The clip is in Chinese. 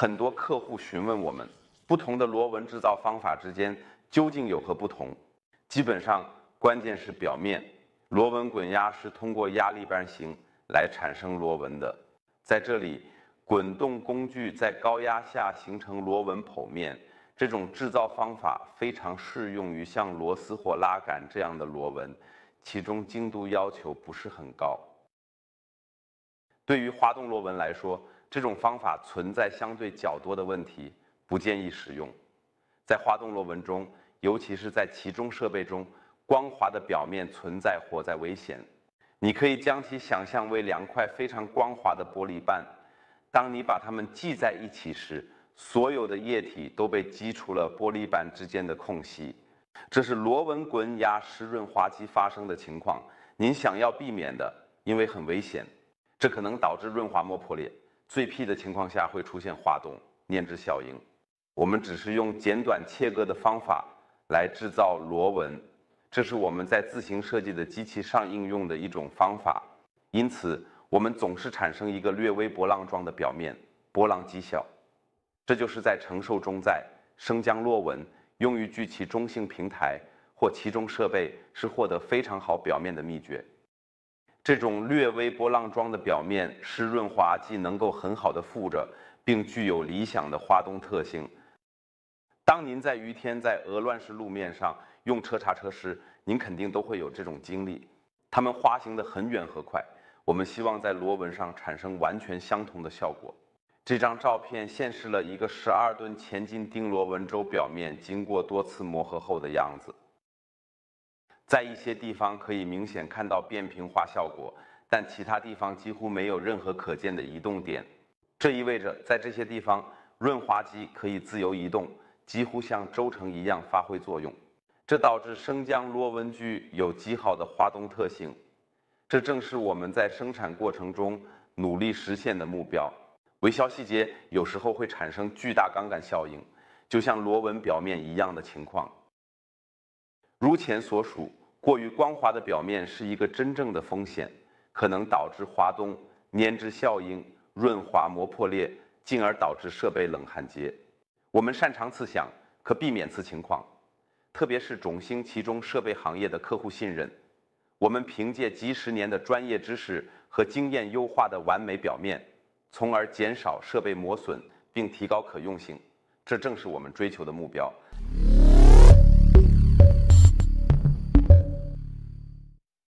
很多客户询问我们，不同的螺纹制造方法之间究竟有何不同？基本上，关键是表面。螺纹滚压是通过压力变形来产生螺纹的，在这里，滚动工具在高压下形成螺纹剖面。这种制造方法非常适用于像螺丝或拉杆这样的螺纹，其中精度要求不是很高。对于滑动螺纹来说，这种方法存在相对较多的问题，不建议使用。在滑动螺纹中，尤其是在其中设备中，光滑的表面存在火灾危险。你可以将其想象为两块非常光滑的玻璃板，当你把它们系在一起时，所有的液体都被挤出了玻璃板之间的空隙。这是螺纹滚压湿润滑剂发生的情况，您想要避免的，因为很危险，这可能导致润滑膜破裂。最僻的情况下会出现滑动念滞效应。我们只是用简短切割的方法来制造螺纹，这是我们在自行设计的机器上应用的一种方法。因此，我们总是产生一个略微波浪状的表面，波浪极小。这就是在承受中，在生浆螺纹用于聚起中性平台或其中设备是获得非常好表面的秘诀。这种略微波浪状的表面湿润滑，剂能够很好的附着，并具有理想的滑动特性。当您在雨天在鹅卵石路面上用车擦车时，您肯定都会有这种经历。它们滑行的很远和快。我们希望在螺纹上产生完全相同的效果。这张照片显示了一个十二吨前进钉螺纹轴表面经过多次磨合后的样子。在一些地方可以明显看到变平滑效果，但其他地方几乎没有任何可见的移动点。这意味着在这些地方，润滑剂可以自由移动，几乎像轴承一样发挥作用。这导致生姜螺纹具有极好的滑动特性。这正是我们在生产过程中努力实现的目标。微小细节有时候会产生巨大杠杆效应，就像螺纹表面一样的情况。如前所述。过于光滑的表面是一个真正的风险，可能导致滑动、粘滞效应、润滑膜破裂，进而导致设备冷焊接。我们擅长此项，可避免此情况。特别是种星其中设备行业的客户信任，我们凭借几十年的专业知识和经验优化的完美表面，从而减少设备磨损并提高可用性。这正是我们追求的目标。